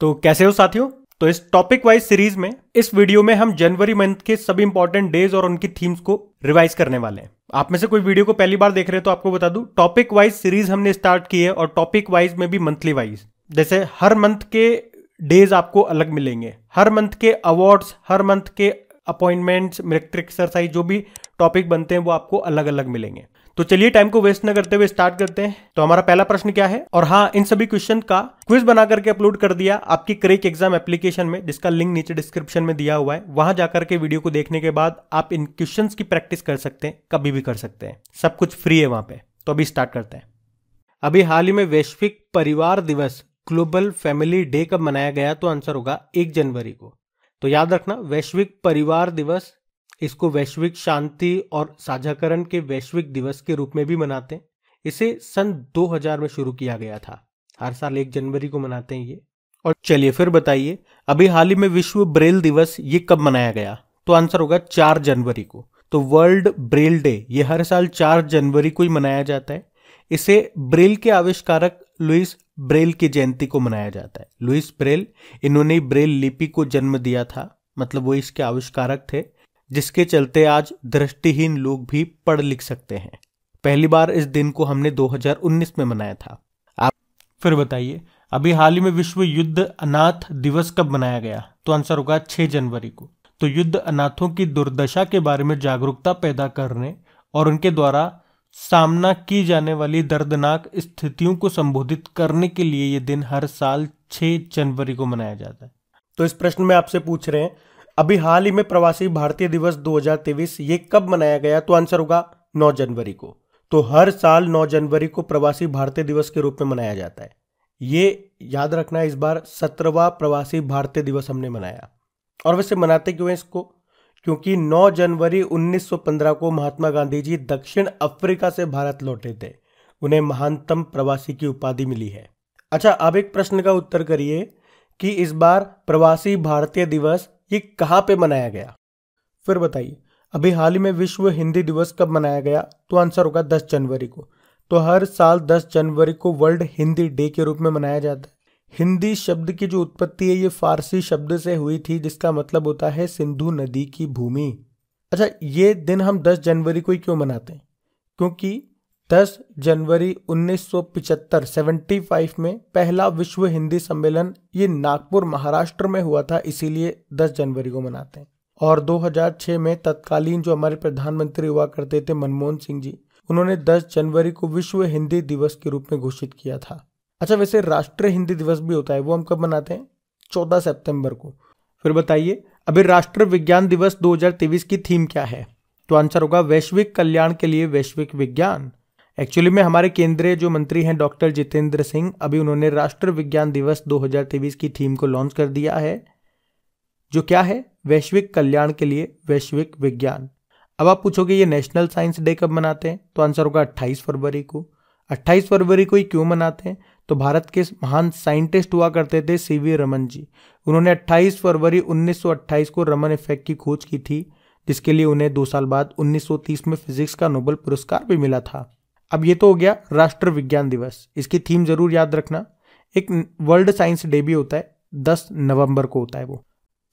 तो कैसे हो साथियों तो इस टॉपिक वाइज सीरीज में इस वीडियो में हम जनवरी मंथ के सभी इंपॉर्टेंट डेज और उनकी थीम्स को रिवाइज करने वाले हैं आप में से कोई वीडियो को पहली बार देख रहे हो तो आपको बता दूं टॉपिक वाइज सीरीज हमने स्टार्ट की है और टॉपिक वाइज में भी मंथली वाइज जैसे हर मंथ के डेज आपको अलग मिलेंगे हर मंथ के अवार्ड्स हर मंथ के अपॉइंटमेंट्स मिलिट्री एक्सरसाइज जो भी टॉपिक बनते हैं वो आपको अलग अलग मिलेंगे तो चलिए टाइम को वेस्ट न करते हुए स्टार्ट करते हैं तो हमारा पहला प्रश्न क्या है और हाँ इन सभी क्वेश्चन का क्विज बना करके अपलोड कर दिया आपकी क्रेक एग्जाम एप्लीकेशन में जिसका लिंक नीचे डिस्क्रिप्शन में दिया हुआ है वहां जाकर के वीडियो को देखने के बाद आप इन क्वेश्चन की प्रैक्टिस कर सकते हैं कभी भी कर सकते हैं सब कुछ फ्री है वहां पे तो अभी स्टार्ट करते हैं अभी हाल ही में वैश्विक परिवार दिवस ग्लोबल फैमिली डे कब मनाया गया तो आंसर होगा एक जनवरी को तो याद रखना वैश्विक परिवार दिवस इसको वैश्विक शांति और साझाकरण के वैश्विक दिवस के रूप में भी मनाते हैं इसे सन 2000 में शुरू किया गया था हर साल एक जनवरी को मनाते हैं ये और चलिए फिर बताइए अभी हाल ही में विश्व ब्रेल दिवस ये कब मनाया गया तो आंसर होगा चार जनवरी को तो वर्ल्ड ब्रेल डे ये हर साल चार जनवरी को ही मनाया जाता है इसे ब्रेल के आविष्कारक लुइस ब्रेल की जयंती को मनाया जाता है लुइस ब्रेल इन्होंने ब्रेल लिपि को जन्म दिया था मतलब वो इसके आविष्कारक थे जिसके चलते आज दृष्टिहीन लोग भी पढ़ लिख सकते हैं पहली बार इस दिन को हमने 2019 में मनाया था आप फिर बताइए अभी हाल ही में विश्व युद्ध अनाथ दिवस कब मनाया गया तो आंसर होगा 6 जनवरी को तो युद्ध अनाथों की दुर्दशा के बारे में जागरूकता पैदा करने और उनके द्वारा सामना की जाने वाली दर्दनाक स्थितियों को संबोधित करने के लिए ये दिन हर साल 6 जनवरी को मनाया जाता है तो इस प्रश्न में आपसे पूछ रहे हैं अभी हाल ही में प्रवासी भारतीय दिवस 2023 ये कब मनाया गया तो आंसर होगा 9 जनवरी को तो हर साल 9 जनवरी को प्रवासी भारतीय दिवस के रूप में मनाया जाता है ये याद रखना इस बार सत्रहवा प्रवासी भारतीय दिवस हमने मनाया और वैसे मनाते क्यों हैं इसको क्योंकि 9 जनवरी 1915 को महात्मा गांधी जी दक्षिण अफ्रीका से भारत लौटे थे उन्हें महानतम प्रवासी की उपाधि मिली है अच्छा अब एक प्रश्न का उत्तर करिए कि इस बार प्रवासी भारतीय दिवस ये कहाँ पे मनाया गया फिर बताइए अभी हाल ही में विश्व हिंदी दिवस कब मनाया गया तो आंसर होगा दस जनवरी को तो हर साल दस जनवरी को वर्ल्ड हिंदी डे के रूप में मनाया जाता है हिंदी शब्द की जो उत्पत्ति है ये फारसी शब्द से हुई थी जिसका मतलब होता है सिंधु नदी की भूमि अच्छा ये दिन हम 10 जनवरी को ही क्यों मनाते हैं क्योंकि 10 जनवरी 1975 75 में पहला विश्व हिंदी सम्मेलन ये नागपुर महाराष्ट्र में हुआ था इसीलिए 10 जनवरी को मनाते हैं और 2006 में तत्कालीन जो हमारे प्रधानमंत्री हुआ करते थे मनमोहन सिंह जी उन्होंने 10 जनवरी को विश्व हिंदी दिवस के रूप में घोषित किया था अच्छा वैसे राष्ट्रीय हिंदी दिवस भी होता है वो हम कब मनाते हैं 14 सितंबर को फिर बताइए अभी राष्ट्रीय विज्ञान दिवस 2023 की थीम क्या है तो आंसर होगा वैश्विक कल्याण के लिए वैश्विक विज्ञान एक्चुअली में हमारे केंद्रीय जो मंत्री हैं डॉक्टर जितेंद्र सिंह अभी उन्होंने राष्ट्र विज्ञान दिवस 2023 की थीम को लॉन्च कर दिया है जो क्या है वैश्विक कल्याण के लिए वैश्विक विज्ञान अब आप पूछोगे ये नेशनल साइंस डे कब मनाते हैं तो आंसर होगा 28 फरवरी को 28 फरवरी को ही क्यों मनाते हैं तो भारत के महान साइंटिस्ट हुआ करते थे सी वी रमन जी उन्होंने 28 फरवरी 1928 को रमन इफेक्ट की खोज की थी जिसके लिए उन्हें दो साल बाद 1930 में फिजिक्स का नोबल पुरस्कार भी मिला था अब ये तो हो गया राष्ट्र विज्ञान दिवस इसकी थीम जरूर याद रखना एक वर्ल्ड साइंस डे भी होता है दस नवंबर को होता है वो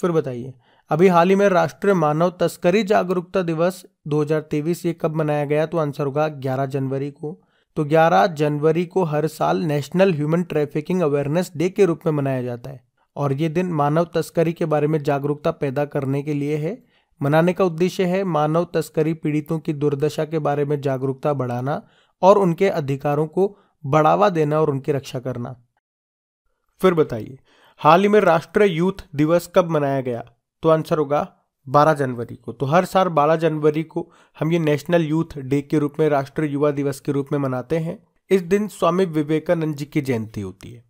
फिर बताइए अभी हाल ही में राष्ट्रीय मानव तस्करी जागरूकता दिवस 2023 ये कब मनाया गया तो आंसर होगा 11 जनवरी को तो 11 जनवरी को हर साल national human trafficking awareness day के रूप में मनाया जाता है और ये दिन मानव तस्करी के बारे में जागरूकता पैदा करने के लिए है मनाने का उद्देश्य है मानव तस्करी पीड़ितों की दुर्दशा के बारे में जागरूकता बढ़ाना और उनके अधिकारों को बढ़ावा देना और उनकी रक्षा करना फिर बताइए हाल ही में राष्ट्रीय यूथ दिवस कब मनाया गया तो आंसर होगा 12 जनवरी को तो हर साल 12 जनवरी को हम ये नेशनल यूथ डे के रूप में राष्ट्रीय युवा दिवस के रूप में मनाते हैं इस दिन स्वामी विवेकानंद जी की जयंती होती है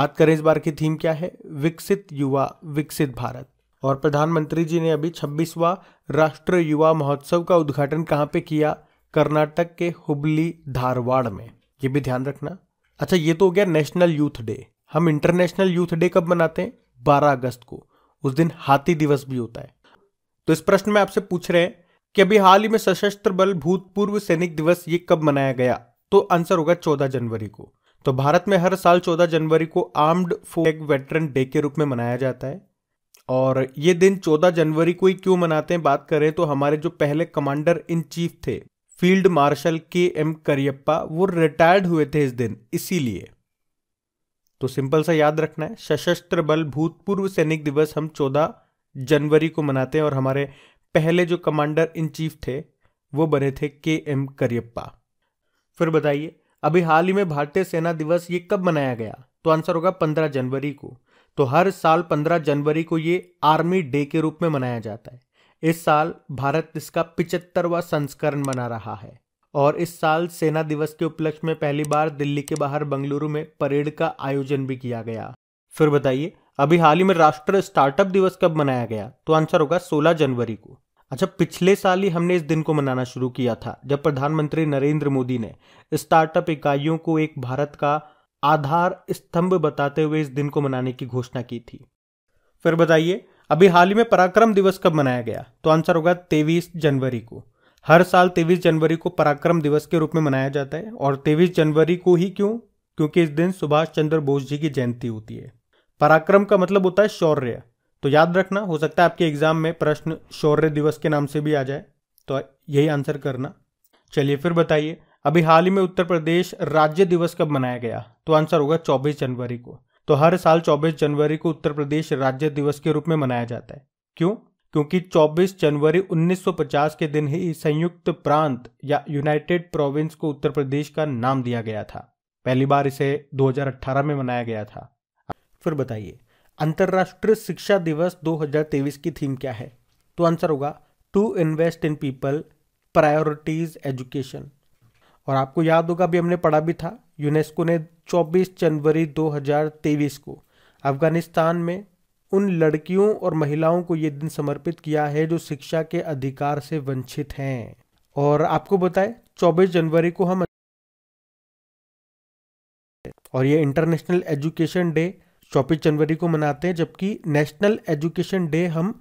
बात करें इस बार की थीम क्या है विकसित युवा विकसित भारत और प्रधानमंत्री जी ने अभी 26वां राष्ट्रीय युवा महोत्सव का उद्घाटन कहाँ पे किया कर्नाटक के हुबली धारवाड़ में ये भी ध्यान रखना अच्छा ये तो हो गया नेशनल यूथ डे हम इंटरनेशनल यूथ डे कब मनाते हैं बारह अगस्त को उस दिन हाथी दिवस भी होता है तो इस प्रश्न में आपसे पूछ रहे हैं कि अभी हाल ही में सशस्त्र बल भूतपूर्व सैनिक दिवस ये कब मनाया गया तो आंसर होगा चौदह जनवरी को तो भारत में हर साल चौदह जनवरी को आर्म्ड फोर्ग वेटरन डे के रूप में मनाया जाता है और ये दिन चौदह जनवरी को ही क्यों मनाते हैं बात करें तो हमारे जो पहले कमांडर इन चीफ थे field marshal K M Cariappa वो रिटायर्ड हुए थे इस दिन इसीलिए तो सिंपल सा याद रखना है सशस्त्र बल भूतपूर्व सैनिक दिवस हम 14 जनवरी को मनाते हैं और हमारे पहले जो कमांडर इन चीफ थे वो बने थे के एम करियप्पा फिर बताइए अभी हाल ही में भारतीय सेना दिवस ये कब मनाया गया तो आंसर होगा पंद्रह जनवरी को तो हर साल पंद्रह जनवरी को ये आर्मी डे के रूप में मनाया जाता है इस साल भारत इसका पिचहत्तरवा संस्करण मना रहा है और इस साल सेना दिवस के उपलक्ष्य में पहली बार दिल्ली के बाहर बंगलुरु में परेड का आयोजन भी किया गया फिर बताइए अभी हाल ही में राष्ट्रीय स्टार्टअप दिवस कब मनाया गया तो आंसर होगा 16 जनवरी को अच्छा पिछले साल ही हमने इस दिन को मनाना शुरू किया था जब प्रधानमंत्री नरेंद्र मोदी ने स्टार्टअप इकाइयों को एक भारत का आधार स्तंभ बताते हुए इस दिन को मनाने की घोषणा की थी फिर बताइए अभी हाल ही में पराक्रम दिवस कब मनाया गया तो आंसर होगा तेईस जनवरी को हर साल तेईस जनवरी को पराक्रम दिवस के रूप में मनाया जाता है और तेईस जनवरी को ही क्यों क्योंकि इस दिन सुभाष चंद्र बोस जी की जयंती होती है पराक्रम का मतलब होता है शौर्य तो याद रखना हो सकता है आपके एग्जाम में प्रश्न शौर्य दिवस के नाम से भी आ जाए तो यही आंसर करना चलिए फिर बताइए अभी हाल ही में उत्तर प्रदेश राज्य दिवस कब मनाया गया तो आंसर होगा 24 जनवरी को तो हर साल 24 जनवरी को उत्तर प्रदेश राज्य दिवस के रूप में मनाया जाता है क्यों क्योंकि 24 जनवरी 1950 के दिन ही संयुक्त प्रांत या यूनाइटेड प्रोविंस को उत्तर प्रदेश का नाम दिया गया था पहली बार इसे 2018 में मनाया गया था फिर बताइए अंतर्राष्ट्रीय शिक्षा दिवस 2023 की थीम क्या है तो आंसर होगा to invest in people priorities education और आपको याद होगा अभी हमने पढ़ा भी था यूनेस्को ने 24 जनवरी 2023 को अफगानिस्तान में उन लड़कियों और महिलाओं को ये दिन समर्पित किया है जो शिक्षा के अधिकार से वंचित हैं और आपको बताएं 24 जनवरी को हम और ये इंटरनेशनल एजुकेशन डे चौबीस जनवरी को मनाते हैं जबकि नेशनल एजुकेशन डे हम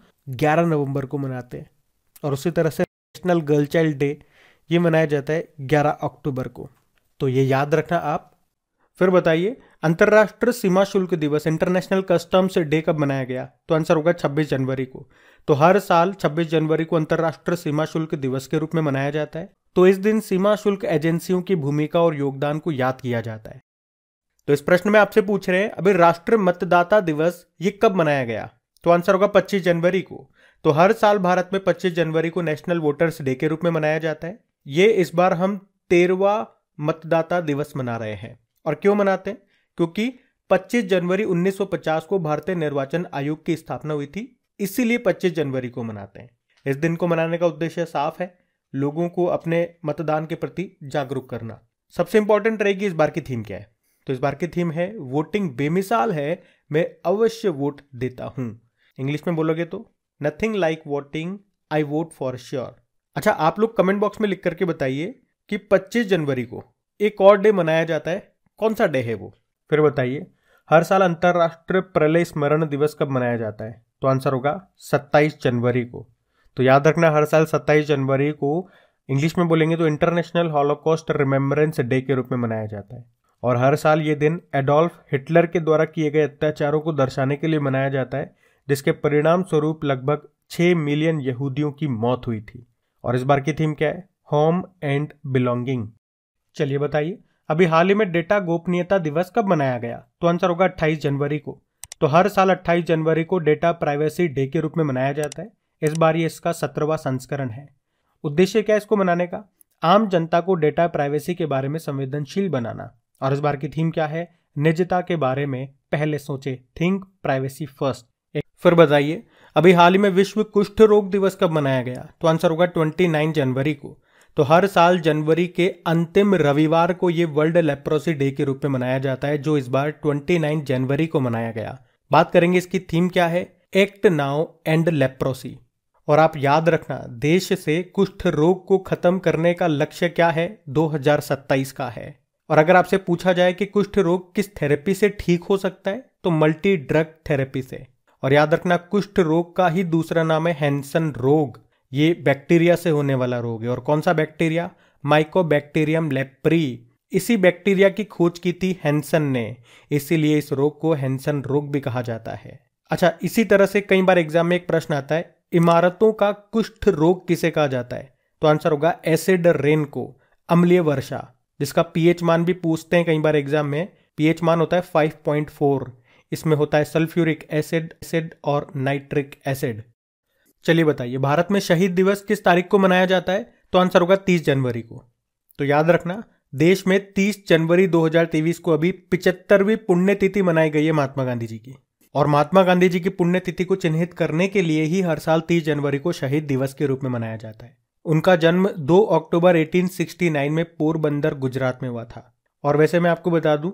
11 नवंबर को मनाते हैं और उसी तरह से नेशनल गर्ल चाइल्ड डे ये मनाया जाता है 11 अक्टूबर को तो ये याद रखना आप फिर बताइए अंतर्राष्ट्रीय सीमा शुल्क दिवस इंटरनेशनल कस्टम्स डे कब मनाया गया तो आंसर होगा 26 जनवरी को तो हर साल 26 जनवरी को अंतर्राष्ट्रीय सीमा शुल्क दिवस के रूप में मनाया जाता है तो इस दिन सीमा शुल्क एजेंसियों की भूमिका और योगदान को याद किया जाता है तो इस प्रश्न में आपसे पूछ रहे हैं अभी राष्ट्रीय मतदाता दिवस ये कब मनाया गया तो आंसर होगा 25 जनवरी को तो हर साल भारत में 25 जनवरी को नेशनल वोटर्स डे के रूप में मनाया जाता है ये इस बार हम तेरवा मतदाता दिवस मना रहे हैं और क्यों मनाते हैं क्योंकि 25 जनवरी 1950 को भारतीय निर्वाचन आयोग की स्थापना हुई थी इसीलिए 25 जनवरी को मनाते हैं इस दिन को मनाने का उद्देश्य साफ है लोगों को अपने मतदान के प्रति जागरूक करना सबसे इंपॉर्टेंट रहेगी इस बार की थीम क्या है तो इस बार की थीम है वोटिंग बेमिसाल है मैं अवश्य वोट देता हूं इंग्लिश में बोलोगे तो nothing like voting I vote for sure अच्छा आप लोग कमेंट बॉक्स में लिख करके बताइए कि 25 जनवरी को एक और डे मनाया जाता है कौन सा डे है वो फिर बताइए हर साल अंतर्राष्ट्रीय प्रलय स्मरण दिवस कब मनाया जाता है तो आंसर होगा 27 जनवरी को तो याद रखना हर साल 27 जनवरी को इंग्लिश में बोलेंगे तो इंटरनेशनल हॉलोकॉस्ट रिमेम्बरेंस डे के रूप में मनाया जाता है और हर साल ये दिन एडोल्फ हिटलर के द्वारा किए गए अत्याचारों को दर्शाने के लिए मनाया जाता है जिसके परिणाम स्वरूप लगभग छह मिलियन यहूदियों की मौत हुई थी और इस बार की थीम क्या है होम एंड बिलोंगिंग चलिए बताइए अभी हाल ही में डेटा गोपनीयता दिवस कब मनाया गया तो आंसर होगा 28 जनवरी को तो हर साल 28 जनवरी को डेटा प्राइवेसी डे के रूप में मनाया जाता है इस बार ये इसका सत्रहवा संस्करण है उद्देश्य क्या है इसको मनाने का आम जनता को डेटा प्राइवेसी के बारे में संवेदनशील बनाना और इस बार की थीम क्या है निजता के बारे में पहले सोचे थिंक प्राइवेसी फर्स्ट फिर बताइए अभी हाल ही में विश्व कुष्ठ रोग दिवस कब मनाया गया तो आंसर होगा 29 जनवरी को तो हर साल जनवरी के अंतिम रविवार को ये वर्ल्ड लेप्रोसी डे के रूप में मनाया जाता है जो इस बार 29 जनवरी को मनाया गया बात करेंगे इसकी थीम क्या है एक्ट नाउ एंड लेप्रोसी और आप याद रखना देश से कुष्ठ रोग को खत्म करने का लक्ष्य क्या है 2027 का है और अगर आपसे पूछा जाए कि कुष्ठ रोग किस थेरेपी से ठीक हो सकता है तो मल्टी ड्रग थेरेपी से और याद रखना कुष्ठ रोग का ही दूसरा नाम है हैंसन रोग ये बैक्टीरिया से होने वाला रोग है और कौन सा बैक्टीरिया माइकोबैक्टीरियम लेप्री इसी बैक्टीरिया की खोज की थी हैंसन ने इसीलिए इस रोग को हैंसन रोग भी कहा जाता है अच्छा इसी तरह से कई बार एग्जाम में एक प्रश्न आता है इमारतों का कुष्ठ रोग किसे कहा जाता है तो आंसर होगा एसिड रेन को अम्लीय वर्षा जिसका पीएच मान भी पूछते हैं कई बार एग्जाम में पीएच मान होता है 5.4 इसमें होता है सल्फ्यूरिक एसिड एसिड और नाइट्रिक एसिड चलिए बताइए भारत में शहीद दिवस किस तारीख को मनाया जाता है तो आंसर होगा तीस जनवरी को तो याद रखना देश में 30 जनवरी 2023 को अभी पिचहत्तरवीं पुण्यतिथि मनाई गई है महात्मा गांधी जी की और महात्मा गांधी जी की पुण्यतिथि को चिन्हित करने के लिए ही हर साल 30 जनवरी को शहीद दिवस के रूप में मनाया जाता है उनका जन्म 2 अक्टूबर 1869 में पोरबंदर गुजरात में हुआ था और वैसे मैं आपको बता दूं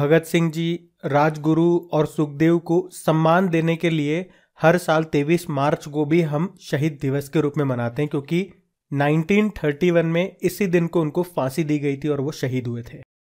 भगत सिंह जी राजगुरु और सुखदेव को सम्मान देने के लिए हर साल 23 मार्च को भी हम शहीद दिवस के रूप में मनाते हैं क्योंकि 1931 में इसी दिन को उनको फांसी दी गई थी और वो शहीद हुए थे